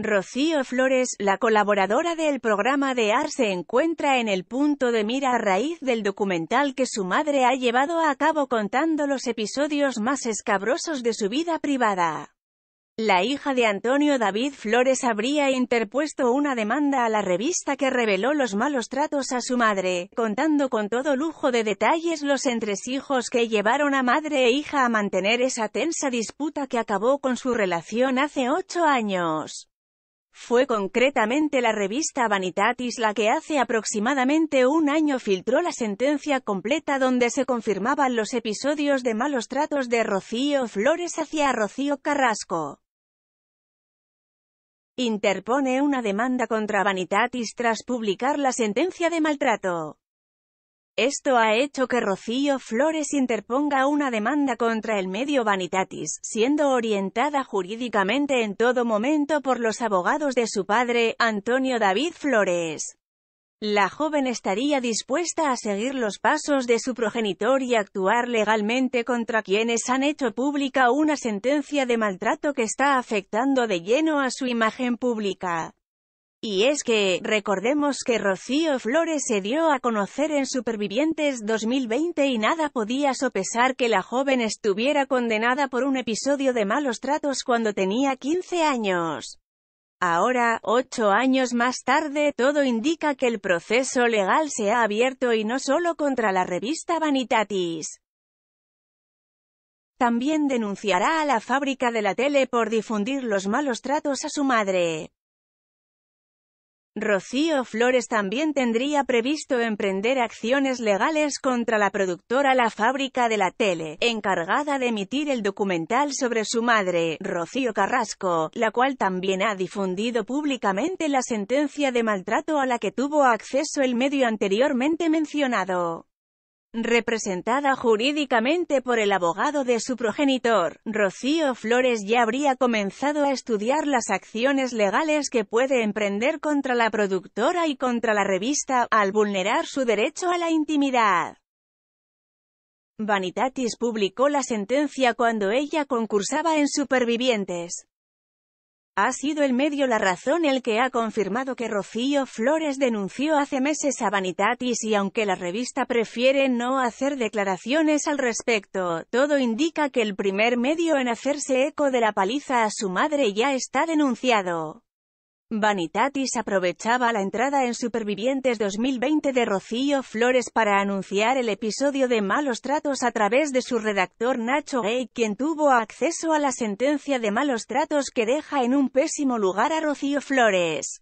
Rocío Flores, la colaboradora del programa de AR se encuentra en el punto de mira a raíz del documental que su madre ha llevado a cabo contando los episodios más escabrosos de su vida privada. La hija de Antonio David Flores habría interpuesto una demanda a la revista que reveló los malos tratos a su madre, contando con todo lujo de detalles los entresijos que llevaron a madre e hija a mantener esa tensa disputa que acabó con su relación hace ocho años. Fue concretamente la revista Vanitatis la que hace aproximadamente un año filtró la sentencia completa donde se confirmaban los episodios de malos tratos de Rocío Flores hacia Rocío Carrasco interpone una demanda contra Vanitatis tras publicar la sentencia de maltrato. Esto ha hecho que Rocío Flores interponga una demanda contra el medio Vanitatis, siendo orientada jurídicamente en todo momento por los abogados de su padre, Antonio David Flores. La joven estaría dispuesta a seguir los pasos de su progenitor y actuar legalmente contra quienes han hecho pública una sentencia de maltrato que está afectando de lleno a su imagen pública. Y es que, recordemos que Rocío Flores se dio a conocer en Supervivientes 2020 y nada podía sopesar que la joven estuviera condenada por un episodio de malos tratos cuando tenía 15 años. Ahora, ocho años más tarde, todo indica que el proceso legal se ha abierto y no solo contra la revista Vanitatis. También denunciará a la fábrica de la tele por difundir los malos tratos a su madre. Rocío Flores también tendría previsto emprender acciones legales contra la productora La Fábrica de la Tele, encargada de emitir el documental sobre su madre, Rocío Carrasco, la cual también ha difundido públicamente la sentencia de maltrato a la que tuvo acceso el medio anteriormente mencionado representada jurídicamente por el abogado de su progenitor, Rocío Flores ya habría comenzado a estudiar las acciones legales que puede emprender contra la productora y contra la revista, al vulnerar su derecho a la intimidad. Vanitatis publicó la sentencia cuando ella concursaba en Supervivientes. Ha sido el medio La Razón el que ha confirmado que Rocío Flores denunció hace meses a Vanitatis y aunque la revista prefiere no hacer declaraciones al respecto, todo indica que el primer medio en hacerse eco de la paliza a su madre ya está denunciado. Vanitatis aprovechaba la entrada en Supervivientes 2020 de Rocío Flores para anunciar el episodio de Malos Tratos a través de su redactor Nacho Gay, quien tuvo acceso a la sentencia de Malos Tratos que deja en un pésimo lugar a Rocío Flores.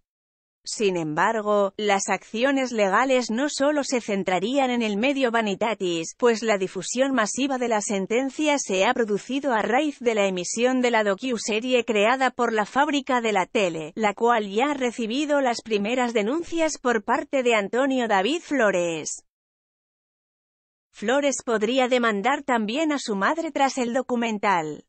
Sin embargo, las acciones legales no solo se centrarían en el medio vanitatis, pues la difusión masiva de la sentencia se ha producido a raíz de la emisión de la docu-serie creada por la fábrica de la tele, la cual ya ha recibido las primeras denuncias por parte de Antonio David Flores. Flores podría demandar también a su madre tras el documental.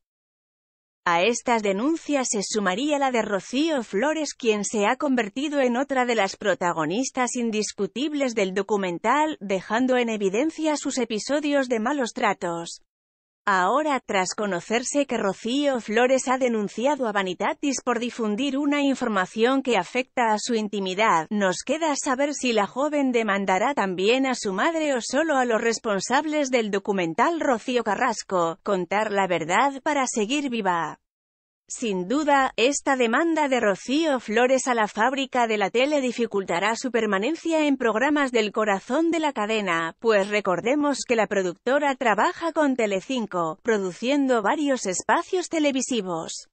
A estas denuncias se sumaría la de Rocío Flores quien se ha convertido en otra de las protagonistas indiscutibles del documental, dejando en evidencia sus episodios de malos tratos. Ahora, tras conocerse que Rocío Flores ha denunciado a Vanitatis por difundir una información que afecta a su intimidad, nos queda saber si la joven demandará también a su madre o solo a los responsables del documental Rocío Carrasco, contar la verdad para seguir viva. Sin duda, esta demanda de Rocío Flores a la fábrica de la tele dificultará su permanencia en programas del corazón de la cadena, pues recordemos que la productora trabaja con Telecinco, produciendo varios espacios televisivos.